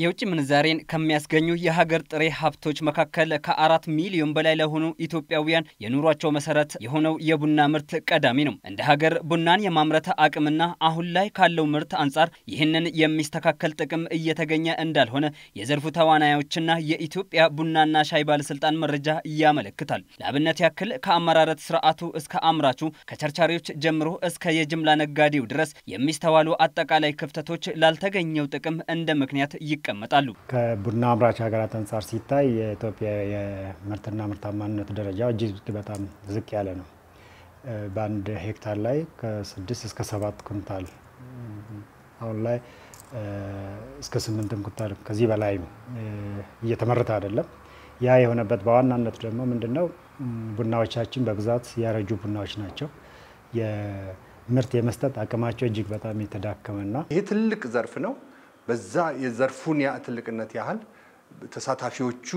የውጭ ምንዛሬን ከሚያስገኙ የሀገር ጥሬ ሀብቶች መካከል ከአራት ሚሊዮን በላይ ለሆኑ ኢትዮጵያውያን የኑሯቸው መሰረት የሆነው የቡና ምርት ቀዳሚ ነው። እንደ ሀገር ቡናን የማምረት አቅምና አሁን ላይ ካለው ምርት አንጻር ይህንን የሚስተካከል ጥቅም እየተገኘ እንዳልሆነ የዘርፉ ተዋናዮችና የኢትዮጵያ ቡናና ሻይ ባለስልጣን መረጃ ያመለክታል። ለአብነት ያክል ከአመራረት ስርዓቱ እስከ አምራቹ ከቸርቻሪዎች ጀምሮ እስከ የጅምላ ነጋዴው ድረስ የሚስተዋሉ አጠቃላይ ክፍተቶች ላልተገኘው ጥቅም እንደ ምክንያት ይቀመጣሉ። ከቡና አምራች ሀገራት አንጻር ሲታይ የኢትዮጵያ የምርትና ምርታማነት ደረጃ እጅግ በጣም ዝቅ ያለ ነው። በአንድ ሄክታር ላይ ከስድስት እስከ ሰባት ኩንታል አሁን ላይ እስከ ስምንትም ኩንታል ከዚህ በላይ እየተመረተ አይደለም። ያ የሆነበት በዋናነት ደግሞ ምንድን ነው? ቡናዎቻችን በብዛት ያረጁ ቡናዎች ናቸው። የምርት የመስጠት አቅማቸው እጅግ በጣም የተዳከመና ይህ ትልቅ ዘርፍ ነው። በዛ የዘርፉን ያ ትልቅነት ያህል ተሳታፊዎቹ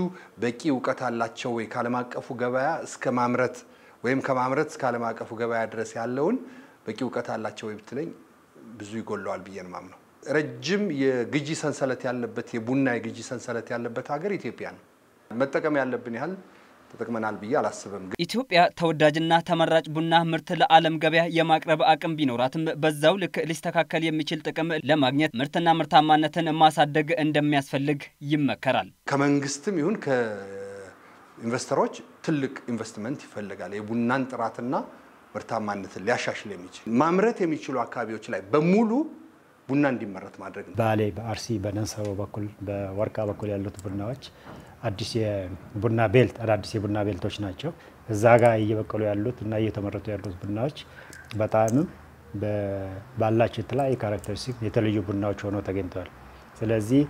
በቂ እውቀት አላቸው ወይ ከዓለም አቀፉ ገበያ እስከ ማምረት ወይም ከማምረት እስከ ዓለም አቀፉ ገበያ ድረስ ያለውን በቂ እውቀት አላቸው ወይ ብትለኝ ብዙ ይጎለዋል ብዬ ነው የማምነው። ረጅም የግዢ ሰንሰለት ያለበት የቡና የግዢ ሰንሰለት ያለበት ሀገር ኢትዮጵያ ነው። መጠቀም ያለብን ያህል ተጠቅመናል ብዬ አላስብም። ኢትዮጵያ ተወዳጅና ተመራጭ ቡና ምርት ለዓለም ገበያ የማቅረብ አቅም ቢኖራትም በዛው ልክ ሊስተካከል የሚችል ጥቅም ለማግኘት ምርትና ምርታማነትን ማሳደግ እንደሚያስፈልግ ይመከራል። ከመንግስትም ይሁን ከኢንቨስተሮች ትልቅ ኢንቨስትመንት ይፈልጋል። የቡናን ጥራትና ምርታማነትን ሊያሻሽል የሚችል ማምረት የሚችሉ አካባቢዎች ላይ በሙሉ ቡና እንዲመረት ማድረግ ነው። ባሌ፣ በአርሲ፣ በደንሰሮ በኩል በወርቃ በኩል ያሉት ቡናዎች አዲስ የቡና ቤልት አዳዲስ የቡና ቤልቶች ናቸው። እዛ ጋር እየበቀሉ ያሉት እና እየተመረቱ ያሉት ቡናዎች በጣምም ባላቸው የተለያዩ ካራክተሪስቲክ የተለዩ ቡናዎች ሆነው ተገኝተዋል። ስለዚህ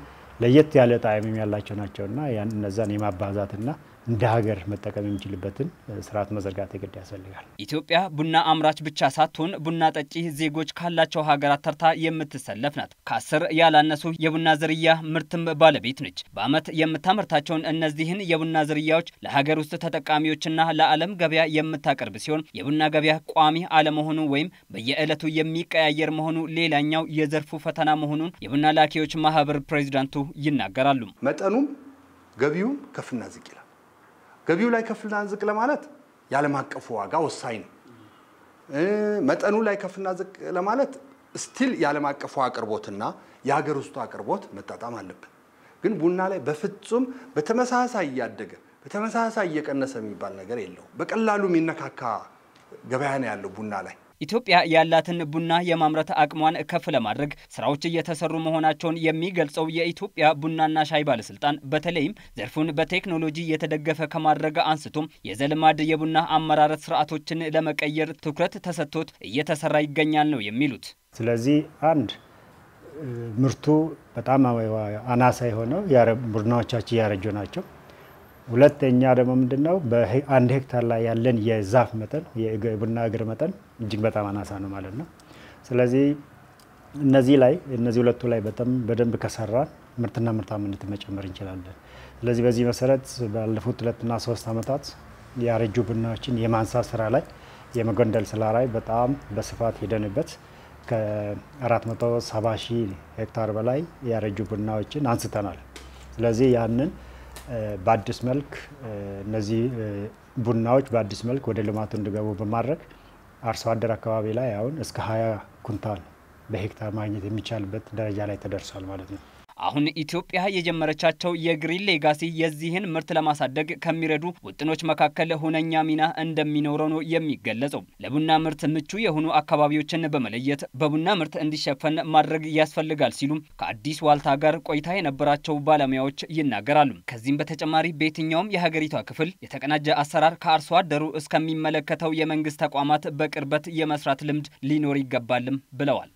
ለየት ያለ ጣዕምም ያላቸው ናቸው እና እነዛን የማባዛትና እንደ ሀገር መጠቀም የሚችልበትን ስርዓት መዘርጋት የግድ ያስፈልጋል። ኢትዮጵያ ቡና አምራች ብቻ ሳትሆን ቡና ጠጪ ዜጎች ካላቸው ሀገራት ተርታ የምትሰለፍ ናት። ከአስር ያላነሱ የቡና ዝርያ ምርትም ባለቤት ነች። በዓመት የምታመርታቸውን እነዚህን የቡና ዝርያዎች ለሀገር ውስጥ ተጠቃሚዎችና ለዓለም ገበያ የምታቀርብ ሲሆን የቡና ገበያ ቋሚ አለመሆኑ ወይም በየዕለቱ የሚቀያየር መሆኑ ሌላኛው የዘርፉ ፈተና መሆኑን የቡና ላኪዎች ማህበር ፕሬዚዳንቱ ይናገራሉ። መጠኑም ገቢውም ከፍና ዝቅ ይላል። ገቢው ላይ ከፍና ዝቅ ለማለት የዓለም አቀፉ ዋጋ ወሳኝ ነው። መጠኑ ላይ ከፍና ዝቅ ለማለት ስቲል የዓለም አቀፉ አቅርቦትና የሀገር ውስጡ አቅርቦት መጣጣም አለብን። ግን ቡና ላይ በፍጹም በተመሳሳይ እያደገ በተመሳሳይ እየቀነሰ የሚባል ነገር የለውም። በቀላሉ የሚነካካ ገበያ ነው ያለው ቡና ላይ። ኢትዮጵያ ያላትን ቡና የማምረት አቅሟን ከፍ ለማድረግ ስራዎች እየተሰሩ መሆናቸውን የሚገልጸው የኢትዮጵያ ቡናና ሻይ ባለስልጣን በተለይም ዘርፉን በቴክኖሎጂ የተደገፈ ከማድረግ አንስቶም የዘልማድ የቡና አመራረት ስርዓቶችን ለመቀየር ትኩረት ተሰጥቶት እየተሰራ ይገኛል ነው የሚሉት። ስለዚህ አንድ ምርቱ በጣም አናሳ የሆነው ቡናዎቻችን ያረጁ ናቸው። ሁለተኛ ደግሞ ምንድነው በአንድ ሄክታር ላይ ያለን የዛፍ መጠን የቡና እግር መጠን እጅግ በጣም አናሳ ነው ማለት ነው። ስለዚህ እነዚህ ላይ እነዚህ ሁለቱ ላይ በጣም በደንብ ከሰራን ምርትና ምርታማነትን መጨመር እንችላለን። ስለዚህ በዚህ መሰረት ባለፉት ሁለትና ሶስት ዓመታት ያረጁ ቡናዎችን የማንሳት ስራ ላይ የመጎንደል ስራ ላይ በጣም በስፋት ሄደንበት ከ470 ሺህ ሄክታር በላይ ያረጁ ቡናዎችን አንስተናል። ስለዚህ ያንን በአዲስ መልክ እነዚህ ቡናዎች በአዲስ መልክ ወደ ልማቱ እንዲገቡ በማድረግ አርሶ አደር አካባቢ ላይ አሁን እስከ ሀያ ኩንታል በሄክታር ማግኘት የሚቻልበት ደረጃ ላይ ተደርሷል ማለት ነው። አሁን ኢትዮጵያ የጀመረቻቸው የግሪን ሌጋሲ የዚህን ምርት ለማሳደግ ከሚረዱ ውጥኖች መካከል ሁነኛ ሚና እንደሚኖረው ነው የሚገለጸው። ለቡና ምርት ምቹ የሆኑ አካባቢዎችን በመለየት በቡና ምርት እንዲሸፈን ማድረግ ያስፈልጋል ሲሉም ከአዲስ ዋልታ ጋር ቆይታ የነበራቸው ባለሙያዎች ይናገራሉ። ከዚህም በተጨማሪ በየትኛውም የሀገሪቷ ክፍል የተቀናጀ አሰራር ከአርሶ አደሩ እስከሚመለከተው የመንግስት ተቋማት በቅርበት የመስራት ልምድ ሊኖር ይገባልም ብለዋል።